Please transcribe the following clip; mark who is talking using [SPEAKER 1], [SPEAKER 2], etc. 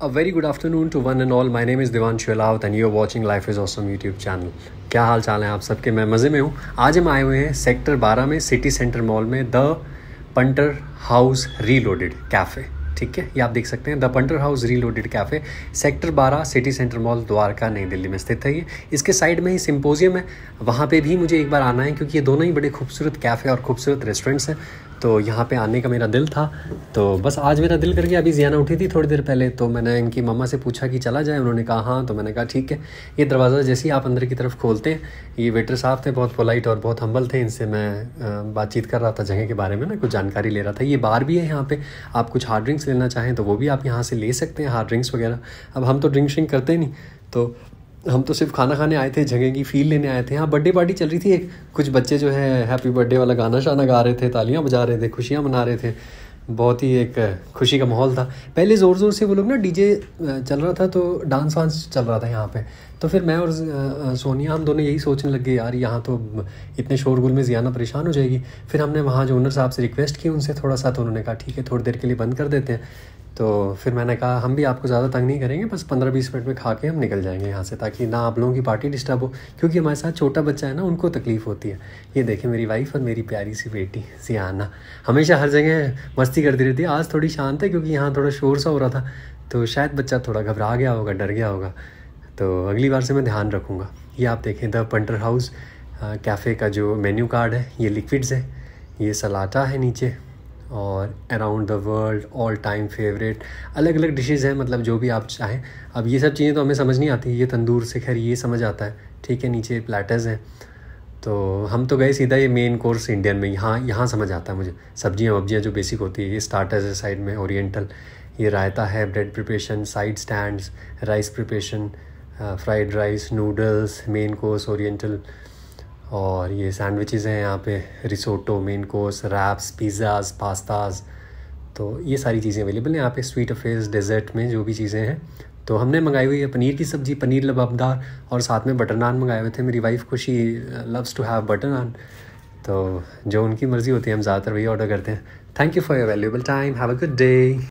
[SPEAKER 1] A very good afternoon to one and all. My name is Devan Shuelawat and you are watching Life is Awesome YouTube channel. क्या हाल चाल हैं आप सबके मैं मज़े में हूँ आज हम आए हुए हैं सेक्टर 12 में सिटी सेंटर मॉल में the Punter House Reloaded Cafe ठीक है ये आप देख सकते हैं the Punter House Reloaded Cafe sector 12 city centre mall Dwarka नई दिल्ली में स्थित है ये इसके साइड में ही सिम्पोजियम है वहाँ पे भी मुझे एक बार आना है क्योंकि ये दोनों ही बड़े खूबसूरत कैफ़े और खूबसूरत रेस्टोरेंट्स हैं तो यहाँ पे आने का मेरा दिल था तो बस आज मेरा दिल करके अभी जियाना उठी थी थोड़ी देर पहले तो मैंने इनकी मम्मा से पूछा कि चला जाए उन्होंने कहा हाँ तो मैंने कहा ठीक है ये दरवाज़ा जैसे ही आप अंदर की तरफ खोलते हैं ये वेटर साहब थे बहुत पोलाइट और बहुत हम्बल थे इनसे मैं बातचीत कर रहा था जगह के बारे में ना कुछ जानकारी ले रहा था ये बार भी है यहाँ पर आप कुछ हार्ड ड्रिंक्स लेना चाहें तो वो भी आप यहाँ से ले सकते हैं हार्ड ड्रिंक्स वगैरह अब हम तो ड्रिंक श्रिंक करते नहीं तो हम तो सिर्फ खाना खाने आए थे जगह की फील लेने आए थे हाँ बर्थडे पार्टी चल रही थी एक कुछ बच्चे जो है हैप्पी बर्थडे वाला गाना शाना गा रहे थे तालियां बजा रहे थे खुशियां मना रहे थे बहुत ही एक खुशी का माहौल था पहले ज़ोर ज़ोर से वो लोग ना डीजे चल रहा था तो डांस वांस चल रहा था यहाँ पे तो फिर मैं और सोनिया हम दोनों यही सोचने लग गए यार यहाँ तो इतने शोरगुल में ज़ियाना परेशान हो जाएगी फिर हमने वहाँ जो ओनर साहब से रिक्वेस्ट की उनसे थोड़ा सा तो उन्होंने कहा ठीक है थोड़ी देर के लिए बंद कर देते हैं तो फिर मैंने कहा हम भी आपको ज़्यादा तंग नहीं करेंगे बस पंद्रह बीस मिनट में खा के हम निकल जाएंगे यहाँ से ताकि ना आप लोगों की पार्टी डिस्टर्ब हो क्योंकि हमारे साथ छोटा बच्चा है ना उनको तकलीफ़ होती है ये देखें मेरी वाइफ और मेरी प्यारी सी बेटी सियाना हमेशा हर जगह मस्ती करती रहती है आज थोड़ी शांत है क्योंकि यहाँ थोड़ा शोर सा हो रहा था तो शायद बच्चा थोड़ा घबरा गया होगा डर गया होगा तो अगली बार से मैं ध्यान रखूँगा ये आप देखें द पंटर हाउस कैफ़े का जो मेन्यू कार्ड है ये लिक्विड्स है ये सलाटा है नीचे और around the world all time favourite अलग अलग डिशेज़ हैं मतलब जो भी आप चाहें अब ये सब चीज़ें तो हमें समझ नहीं आती ये तंदूर से खैर ये समझ आता है ठीक है नीचे प्लेटर्स हैं तो हम तो गए सीधा ये मेन कोर्स इंडियन में यहाँ यहाँ समझ आता है मुझे सब्जियाँ वब्जियाँ जो बेसिक होती है ये स्टार्टर्स है साइड में ओरिएंटल ये रायता है bread preparation side stand rice preparation fried rice noodles main course oriental और ये सैंडविचेस हैं यहाँ पे risotto main course wraps pizzas pastas तो ये सारी चीज़ें अवेलेबल हैं यहाँ पे स्वीट अफेयर्स डेजर्ट में जो भी चीज़ें हैं तो हमने मंगाई हुई है पनीर की सब्ज़ी पनीर लबाबदार और साथ में बटर नान मंगाए हुए थे मेरी wife Khushi loves to have butter naan तो जो उनकी मर्ज़ी होती है हम ज़्यादातर वही ऑर्डर करते हैं thank you for your valuable time have a good day